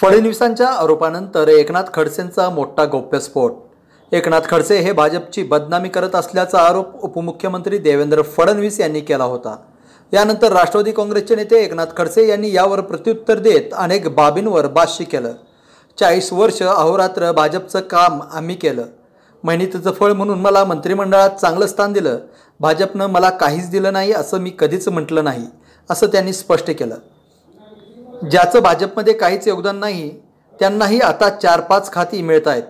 फडणवीसांच्या आरोपानंतर एकनाथ खडसेंचा मोठा गोप्यस्फोट एकनाथ खडसे हे भाजपची बदनामी करत असल्याचा आरोप उपमुख्यमंत्री देवेंद्र फडणवीस यांनी केला होता यानंतर राष्ट्रवादी काँग्रेसचे नेते एकनाथ खडसे यांनी यावर प्रत्युत्तर देत अनेक बाबींवर भाष्य केलं चाळीस वर्ष अहोरात्र भाजपचं काम आम्ही केलं मेहनतीचं फळ म्हणून मला मंत्रिमंडळात चांगलं स्थान दिलं भाजपनं मला काहीच दिलं नाही असं मी कधीच म्हटलं नाही असं त्यांनी स्पष्ट केलं ज्याचं भाजपमध्ये काहीच योगदान नाही त्यांनाही आता चार पाच खाती मिळत आहेत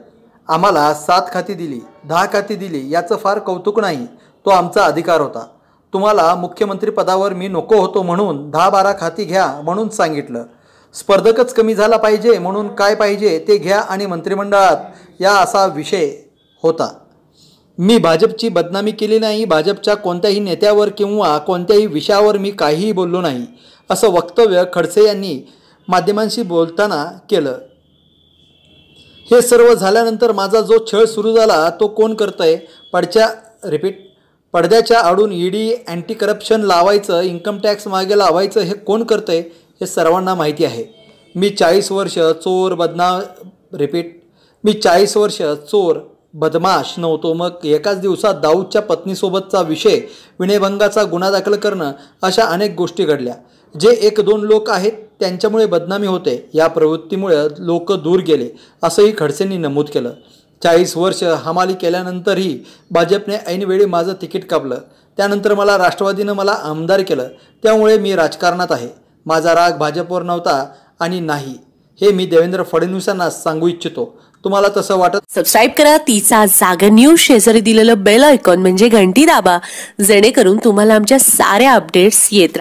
आम्हाला सात खाती दिली दहा खाती दिली याचं फार कौतुक नाही तो आमचा अधिकार होता तुम्हाला मुख्यमंत्री पदावर मी नको होतो म्हणून दहा बारा खाती घ्या म्हणून सांगितलं स्पर्धकच कमी झाला पाहिजे म्हणून काय पाहिजे ते घ्या आणि मंत्रिमंडळात या असा विषय होता मी भाजपची बदनामी केली नाही भाजपच्या कोणत्याही नेत्यावर किंवा कोणत्याही विषयावर मी काहीही बोललो नाही असं वक्तव्य खडसे यांनी माध्यमांशी बोलताना केलं हे सर्व झाल्यानंतर माझा जो छळ सुरू झाला तो कोण करतंय पडच्या रिपीट पडद्याच्या आडून ईडी अँटी करप्शन लावायचं इन्कम टॅक्स मागे लावायचं हे कोण आहे हे सर्वांना माहिती आहे मी चाळीस वर्ष चोर बदनाम रिपीट मी चाळीस वर्ष चोर बदमाश नव्हतो मग एकाच दिवसात दाऊदच्या पत्नीसोबतचा विषय विनयभंगाचा गुन्हा दाखल करणं अशा अनेक गोष्टी घडल्या जे एक दोन लोक आहेत त्यांच्यामुळे बदनामी होते या प्रवृत्तीमुळे लोक दूर गेले असंही खडसेंनी नमूद केलं चाळीस वर्ष हमाली केल्यानंतरही भाजपने ऐनवेळी माझं तिकीट कापलं त्यानंतर मला राष्ट्रवादीनं मला आमदार केलं त्यामुळे मी राजकारणात आहे माझा राग भाजपवर नव्हता आणि नाही हे मी देवेंद्र फडणवीसांना सांगू इच्छितो तुम्हाला तसं वाटत सबस्क्राईब करा तिचा जागा न्यूज शेजारी दिलेलं बेल आयकॉन म्हणजे घंटी दाबा जेणेकरून तुम्हाला आमच्या साऱ्या अपडेट्स येत